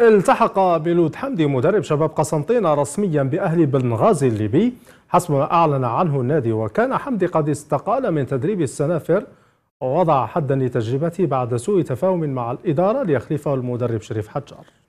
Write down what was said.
التحق بلود حمدي مدرب شباب قسنطينة رسميا بأهلي بنغازي الليبي حسب ما أعلن عنه النادي وكان حمدي قد استقال من تدريب السنافر ووضع حدا لتجربته بعد سوء تفاهم مع الإدارة ليخلفه المدرب شريف حجار